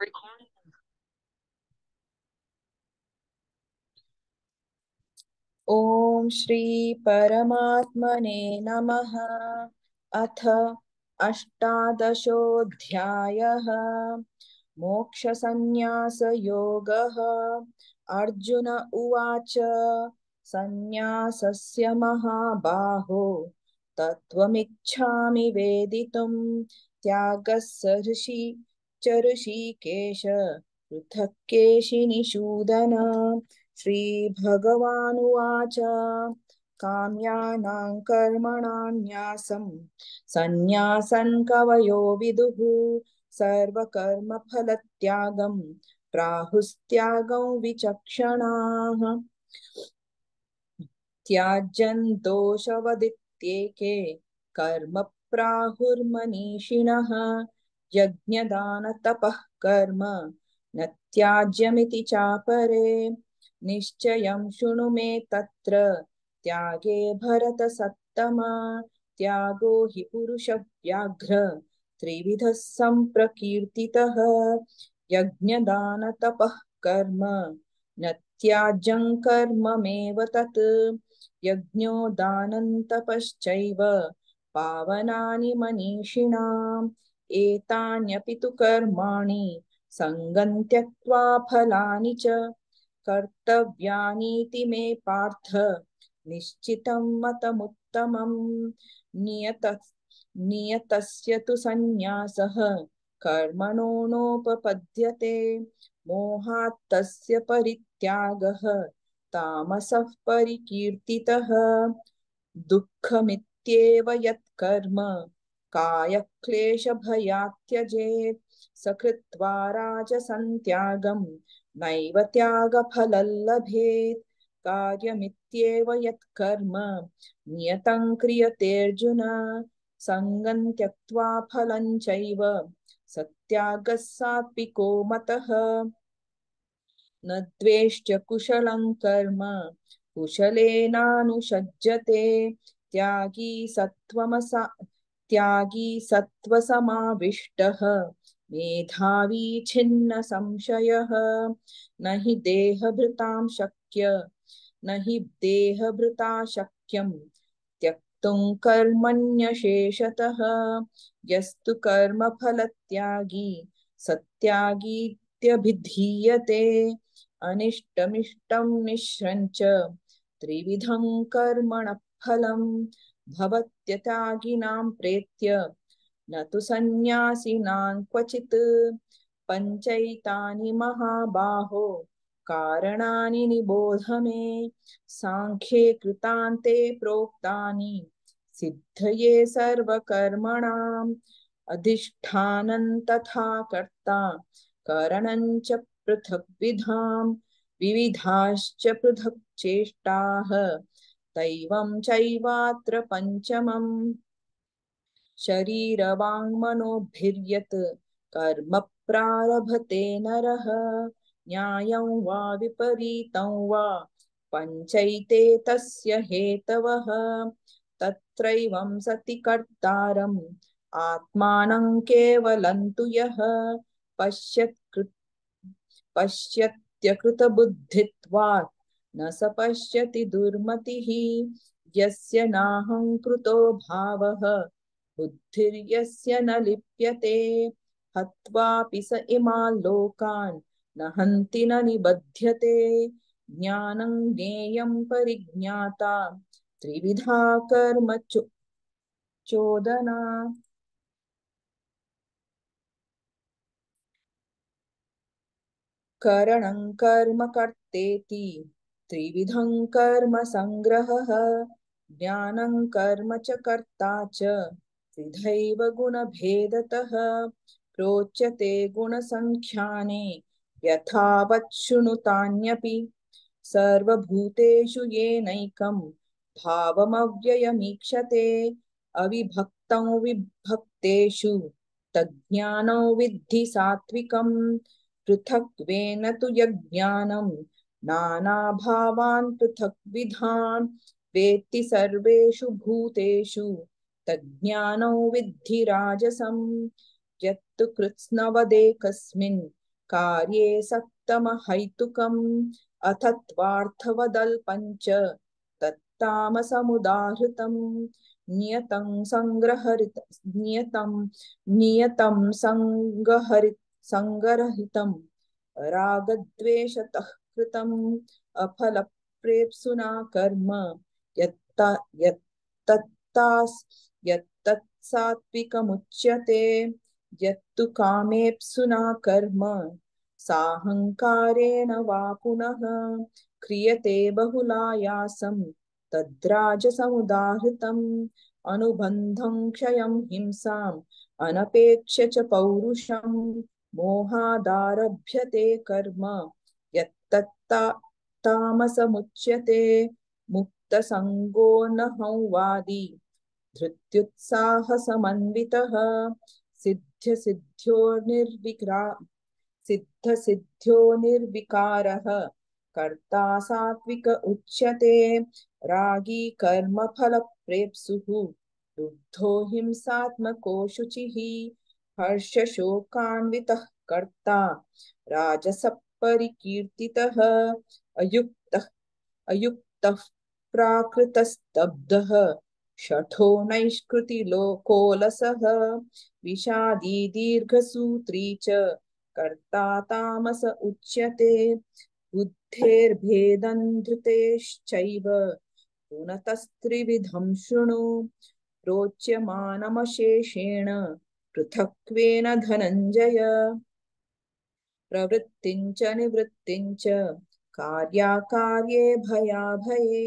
Recording. ॐ श्रीपरमात्मने नमः अथ अष्टादशोऽध्यायः मोक्षसन्न्यासयोगः अर्जुन उवाच सन्न्यासस्य महाबाहो तत्त्वमिच्छामि वेदितुं त्यागस्य ऋषि च ऋषिकेश पृथक् केशिनिषूदन भगवाच काम्यानां कर्मणां न्यासं सन्न्यासन् कवयो विदुः सर्वकर्मफलत्यागं प्राहुस्त्यागौ विचक्षणाः त्याज्यन्तोषवदित्येके कर्म प्राहुर्मनीषिणः यज्ञदानतपः कर्म न त्याज्यमिति चापरे निश्चयं शृणु मे तत्र त्यागे भरतसत्तमा त्यागो हि पुरुषव्याघ्र त्रिविधः सम्प्रकीर्तितः यज्ञदानतपः कर्म न त्याज्यं कर्ममेव तत् यज्ञो दानन्तपश्चैव पावनानि मनीषिणाम् एतान्यपि तु कर्माणि सङ्गं त्यक्त्वा फलानि च कर्तव्यानीति मे पार्थ निश्चितं मतमुत्तमं नियत नियतस्य तु सन्न्यासः कर्मणो नोपपद्यते मोहात् परित्यागः तामसः परिकीर्तितः दुःखमित्येव यत्कर्म कायक्लेशभयात्यजेत् सकृत्वा राजसन्त्यागम् नैव त्याग त्यागफलल्लभेत् कार्यमित्येव यत्कर्म नियतं क्रियते अर्जुन संगं त्यक्त्वा फलं चैव सत्यागः सात्विको मतः न द्वेष्ट्य कुशलं कर्म कुशलेनानुषज्यते त्यागी सत्वमसा त्यागी सत्त्वसमाविष्टः मेधावी छिन्न संशयः न हि देहभृतां शक्य न हि देहभृता शक्यं त्यक्तुं कर्मण्यशेषतः यस्तु कर्मफलत्यागी सत्यागीत्यभिधीयते अनिष्टमिष्टं मिश्रं च त्रिविधं कर्मणः फलम् भवत्यतागिनां प्रेत्य न तु सन्न्यासिनां क्वचित् पञ्चैतानि महाबाहो कारणानि निबोध मे साङ्ख्ये कृतान्ते प्रोक्तानि सिद्धये सर्वकर्मणाम् अधिष्ठानं तथा कर्ता करणं च पृथक्विधां विविधाश्च पृथक् चेष्टाः दैवं चैवात्र पञ्चमम् शरीरवाङ्मनोभिर्यत् कर्म प्रारभते नरः न्यायं वा विपरीतं वा पञ्चैते तस्य हेतवः तत्रैवं सति कर्तारम् आत्मानं केवलं तु यः पश्यत् पश्यत्यकृतबुद्धित्वात् न सपश्यति पश्यति दुर्मतिः यस्य नाहङ्कृतो भावः बुद्धिर्यस्य न लिप्यते हत्वापि स इमान् लोकान् न हन्ति न निबध्यते ज्ञानं ज्ञेयं परिज्ञाता त्रिविधा कर्म चो चोदना करणं कर्म कर्तेति त्रिविधं कर्म संग्रह ज्ञानं कर्म च कर्ता च त्रिधैव गुणभेदतः प्रोच्यते गुणसङ्ख्याने यथावत् शृणुतान्यपि सर्वभूतेषु येनैकं भावमव्ययमीक्षते अविभक्तं विभक्तेषु तज्ज्ञानौ विद्धि सात्विकं पृथक्त्वेन तु यज्ञानं नानाभावान् पृथग्विधान् वेत्ति सर्वेषु भूतेषु तज्ज्ञानौ विद्धि राजसं यत्तु कृत्स्नवदेकस्मिन् कार्ये सप्तमहैतुकम् अथत्वार्थवदल्पञ्च तत्तामसमुदाहृतम् नियतं सङ्ग्रहरित नियतं नियतं सङ्गहरि सङ्गरहितं रागद्वेषतः कृतम् अफलप्रेप्सुना कर्म यत्ता यत्तत्तास् यत्तत्सात्विकमुच्यते यत्तु कामेप्सुना कर्म साहंकारेण वा पुनः क्रियते बहुलायासं तद्राजसमुदाहृतम् अनुबन्धं क्षयं हिंसाम् अनपेक्ष्य च पौरुषम् मोहादारभ्यते कर्म तामस मुच्यते तामसमुच्यते मुक्तसङ्गो न हंवादी सिद्ध सिद्ध्यो निर्विकारः कर्ता सात्विक उच्यते रागी कर्म फल प्रेप्सुः दुग्धो हिंसात्मको शुचिः हर्ष शोकान्वितः कर्ता राजसप् परिकीर्तितः अयुक्तः अयुक्तः प्राकृतस्तब्धः शठो नैष्कृतिलोकोलसः विषादी दीर्घसूत्री च कर्ता तामस उच्यते बुद्धेर्भेदं धृतेश्चैव गुणतस्त्रिविधं शृणु रोच्यमानमशेषेण पृथक्त्वेन धनञ्जय प्रवृत्तिञ्च निवृत्तिञ्च कार्याकार्ये भयाभये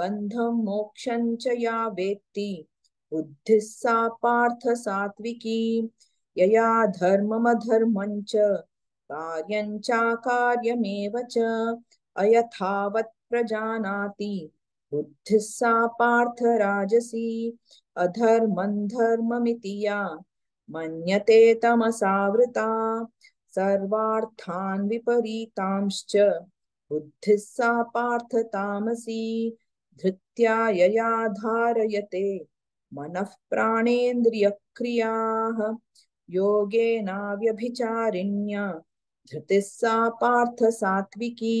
बन्धं मोक्षं च या वेत्ति बुद्धिः सा पार्थ सात्विकी यया धर्ममधर्मं च कार्यं चाकार्यमेव च अयथावत् प्रजानाति बुद्धिः सा पार्थ राजसी अधर्मं धर्ममिति या मन्यते तमसावृता सर्वार्थान् विपरीतांश्च बुद्धिः सा पार्थ तामसी धृत्या यया धारयते मनः प्राणेन्द्रियक्रियाः योगेनाव्यभिचारिण्या पार्थ सात्विकी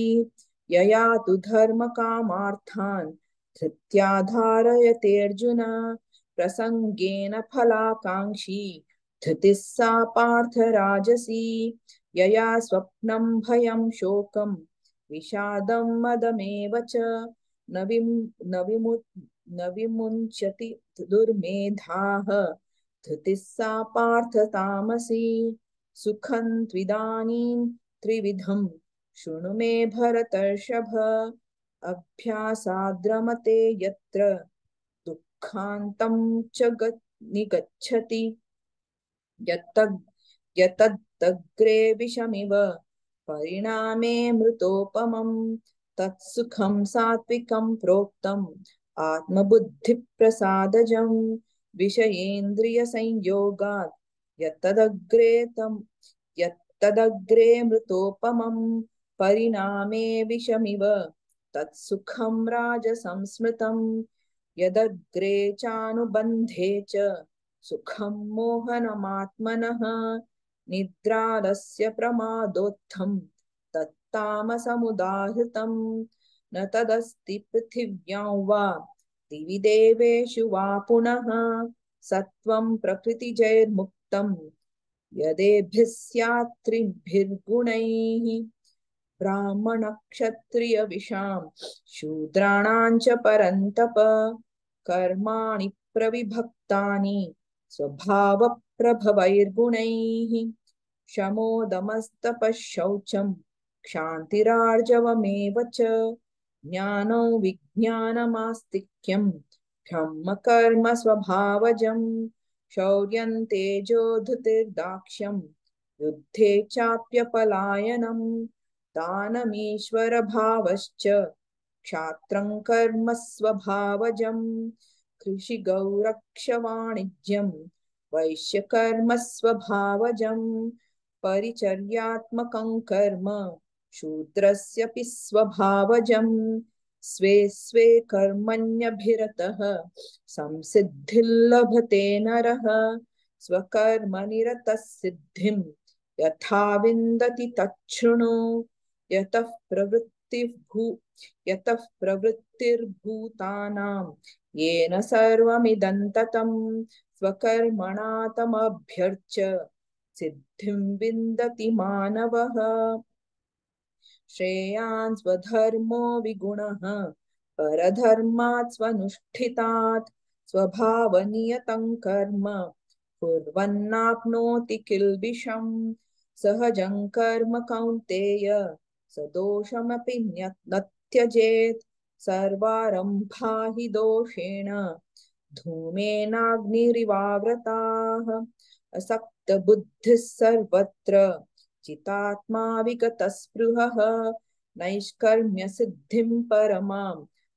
यया तु धर्मकामार्थान् धृत्या धारयतेऽर्जुन प्रसङ्गेन फलाकाङ्क्षी धृतिस्सा सा पार्थराजसी यया स्वप्नं भयं शोकं विषादं मदमेव च न दुर्मेधाः धृतिस्सा पार्थ तामसी सुखं त्विदानीं त्रिविधं शृणु मे भरतर्षभ अभ्यासाद्रमते यत्र दुःखान्तं च निगच्छति यतद्दग्रे विषमिव परिणामे मृतोपमम् तत्सुखं सात्विकं प्रोक्तम् आत्मबुद्धिप्रसादजम् विषयेन्द्रियसंयोगात् यत्तदग्रे तम् यत्तदग्रे मृतोपमं परिणामे विषमिव तत्सुखं राजसंस्मृतं यदग्रे चानुबन्धे च सुखम मोहनमात्मनः निद्रालस्य प्रमादोत्थम तत्ताम तत्तामसमुदाहृतम् न तदस्ति पृथिव्या वा दिवि देवेषु वा पुनः सत्त्वं प्रकृतिजैर्मुक्तम् यदेभिः स्यात् त्रिभिर्गुणैः ब्राह्मणक्षत्रियविषां शूद्राणां च परन्तप कर्माणि प्रविभक्तानि स्वभाव स्वभावप्रभवैर्गुणैः शमोदमस्तपःशौचम् क्षान्तिरार्जवमेव च ज्ञानो कर्म ब्रह्मकर्म शौर्य तेजो धुतिर्दाक्ष्यम युद्धे दानमीश्वर भाव क्षात्र कर्म स्वभावजम् कृषि गौरक्ष वैश्यकर्मस्वभावजं वैश्य कर्म परिचर्यात्मक कर्म शूद्र से स्वभावजं स्वे स्वे कर्मण्यभिरतः संसिद्धिर्लभते नरः स्वकर्मनिरतः सिद्धिं यथा विन्दति तच्छृणु यतः प्रवृत्ति भू सिद्धि प्रवृत्तिर्भूतानां मानव सर्वमिदन्ततं स्वकर्मणा तमभ्यर्च सिद्धिं विगुणः परधर्मात् स्वनुष्ठितात् स्वभावनियतं कर्म कुर्वन्नाप्नोति किल्बिषम् सहजं कर्म कौन्तेय सदोषमपि न त्यजेत् सर्वारम्भा हि दोषेण धूमेनाग्निरिवाव्रताः असक्तबुद्धिः सर्वत्र चितात्मा विगतस्पृहः नैष्कर्म्यसिद्धिं परमां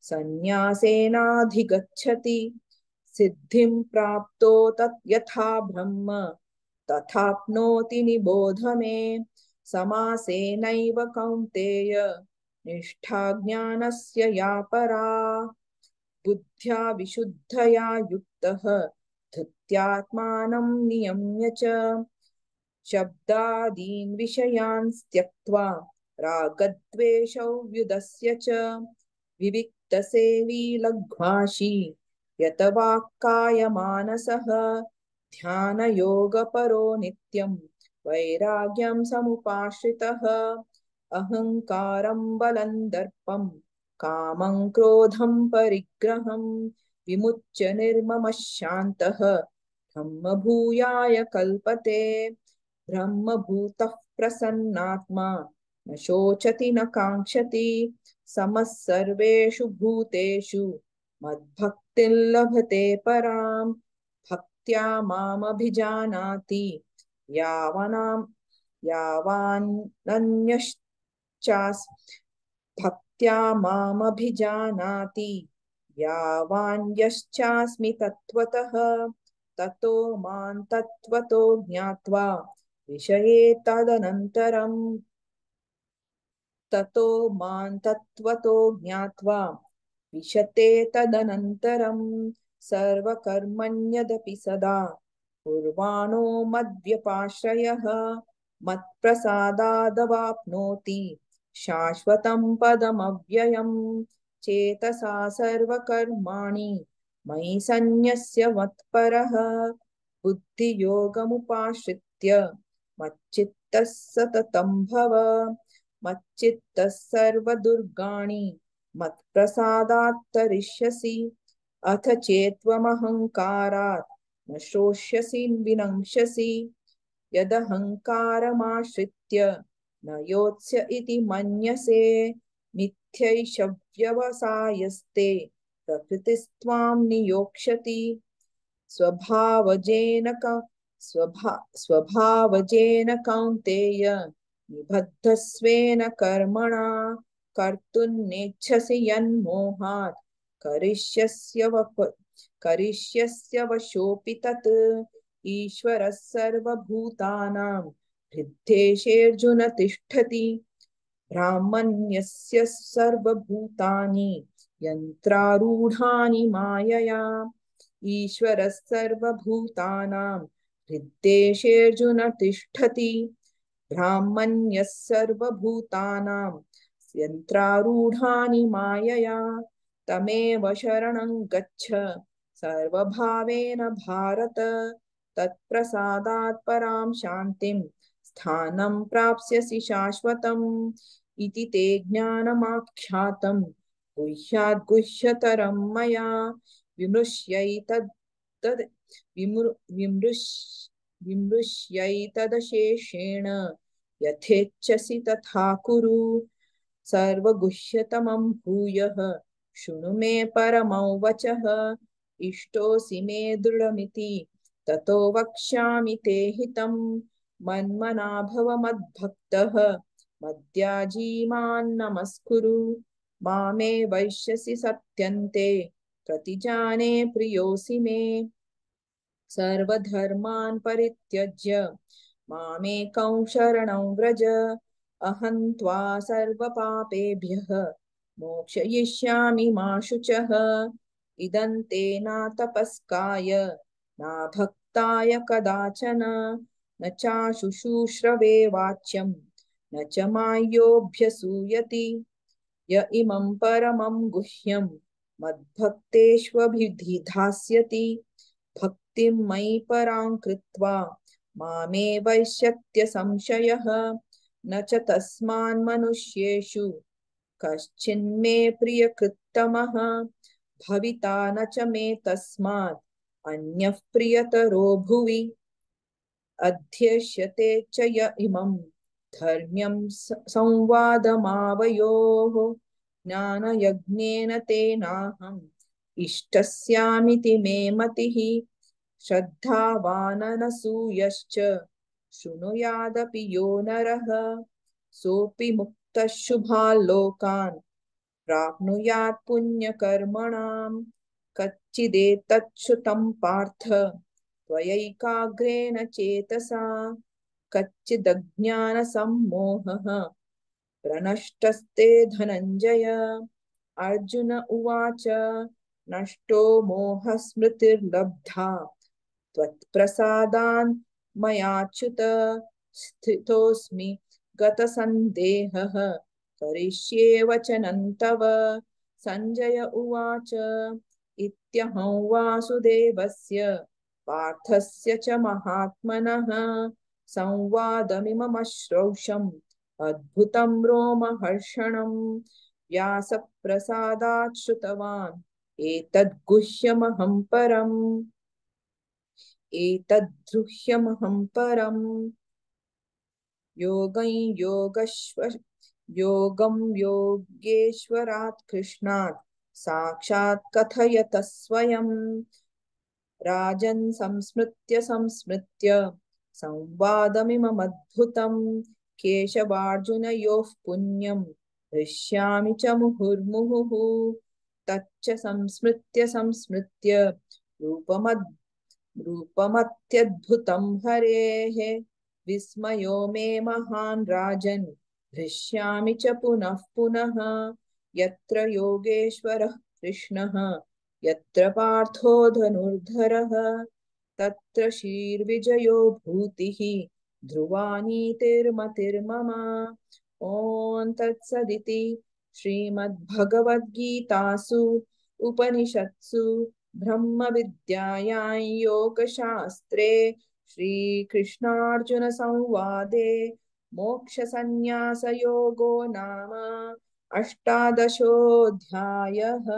सन्न्यासेनाधिगच्छति सिद्धिं प्राप्तो तत् यथा ब्रह्म तथाप्नोति निबोध मे समासेनैव कौन्तेय निष्ठा ज्ञानस्य या परा बुद्ध्या विशुद्धया युक्तः धृत्यात्मानं नियम्य च शब्दादीन् विषयान् त्यक्त्वा रागद्वेषौ व्युदस्य च विविक्तसेवी लघ्वाशी यतवाक्कायमानसः ध्यानयोगपरो नित्यम् वैराग्यम समुपाश्रितः अहंकार बलं दर्पम काम क्रोधम परिग्रहं विमुच्य निर्ममः शान्तः भूयाय कल्पते भूत प्रसन्नात्मा न शोचति न कांक्षति समु भूतेषु मद्भक्ति लभते परा भक्त्या मामभिजानाति यावनां यावानन्यश्चास् ततो ज्ञात्वा विषये तदनन्तरम् ततो मां तत्त्वतो ज्ञात्वा विशते तदनन्तरं सर्वकर्मण्यदपि सदा कुर्वाणो मद्व्यपाश्रयः मत्प्रसादादवाप्नोति शाश्वतं पदमव्ययम् चेतसा सर्वकर्माणि मयि सन्न्यस्य मत्परः बुद्धियोगमुपाश्रित्य मच्चित्तः सततं भव मच्चित्तः सर्वदुर्गाणि मत्प्रसादात्तरिष्यसि अथ चेत्त्वमहङ्कारात् न शोष्यसीन्विनंशसि यदहङ्कारमाश्रित्य न योत्स्य इति मन्यसे मिथ्यैषव्यवसायस्ते प्रकृतिस्त्वां नियोक्ष्यति स्वभावजेन स्वभा स्वभावजेन कौंतेय निबद्धस्वेन कर्मणा कर्तुन्नेच्छसि यन्मोहात् करिष्यस्य करिष्यस्य वशोऽपि तत् ईश्वरः सर्वभूतानां हृद्देशेऽर्जुन तिष्ठति ब्राह्मण्यस्य सर्वभूतानि यन्त्रारूढानि मायया ईश्वरः सर्वभूतानां हृद्देशेऽर्जुन तिष्ठति ब्राह्मण्यः सर्वभूतानां यन्त्रारूढानि मायया तमेव शरणं गच्छ सर्वभावेन भारत तत्प्रसादात्परां शान्तिं स्थानं प्राप्स्यसि शाश्वतम् इति ते ज्ञानमाख्यातं गुह्याद्गुह्यतरं मया विमृश्यैतद् विमृ विमृश् विमृश्यैतदशेषेण यथेच्छसि तथा कुरु सर्वगुह्यतमं भूयः शृणु मे परमौ वचः इष्टोसि मे दृढमिति ततो वक्ष्यामि ते हितम् मन्मना भव मद्भक्तः मद्याजीमान्नमस्कुरु मामे वैश्यसि सत्यन्ते प्रतिजाने प्रियोऽसि मे सर्वधर्मान् परित्यज्य मामेकं शरणं व्रज अहं त्वा सर्वपापेभ्यः मोक्षयिष्यामि मा शुचः इदं ते नातपस्काय नाभक्ताय कदाचन न चाशुशुश्रवे वाच्यं न च मायोऽभ्यसूयति य इमं परमं गुह्यं मद्भक्तेष्वभिधास्यति भक्तिं मयि परां कृत्वा मामे वैश्यत्य संशयः न च तस्मान्मनुष्येषु कश्चिन्मे प्रियकृत्तमः भविता न च मे तस्मात् अन्यः प्रियतरो भुवि अध्यस्यते च य इमं धर्म्यं संवादमावयोः ज्ञानयज्ञेन तेनाहम् इष्टस्यामिति मे मतिः श्रद्धावाननसूयश्च शृणुयादपि यो नरः सोऽपि मुक्तः शुभाल्लोकान् प्राप्नुयात् पुण्यकर्मणाम् कच्चिदेतच्छुतं पार्थ त्वयैकाग्रेण चेतसा कच्चिदज्ञानसम्मोहः प्रनष्टस्ते धनञ्जय अर्जुन उवाच नष्टो मोहस्मृतिर्लब्धा त्वत्प्रसादान् मयाच्युत स्थितोऽस्मि गतसन्देहः करिष्ये वचनं तव सञ्जय उवाच इत्यहं वासुदेवस्य पार्थस्य च महात्मनः संवादमिममश्रौषम् अद्भुतं रोमहर्षणं व्यासप्रसादात् श्रुतवान् एतद्गुह्यमहं परम् एतद्रुह्यमहं परम् योगं योगश्व योगं योगेश्वरात् कृष्णात् साक्षात् कथयत स्वयं राजन् संस्मृत्य संस्मृत्य संवादमिममद्भुतं केशवार्जुनयोः पुण्यं हृष्यामि च मुहुर्मुहुः तच्च संस्मृत्य संस्मृत्य रूपमद् रूपमत्यद्भुतं हरेः विस्मयो मे महान् राजन् हृष्यामि च पुनः पुनः यत्र योगेश्वरः कृष्णः यत्र पार्थो धनुर्धरः तत्र शीर्विजयो भूतिः ध्रुवानीतिर्मतिर्मम ॐ तत्सदिति श्रीमद्भगवद्गीतासु उपनिषत्सु ब्रह्मविद्यायां योगशास्त्रे श्रीकृष्णार्जुनसंवादे मोक्षसन्न्यासयोगो नाम अष्टादशोऽध्यायः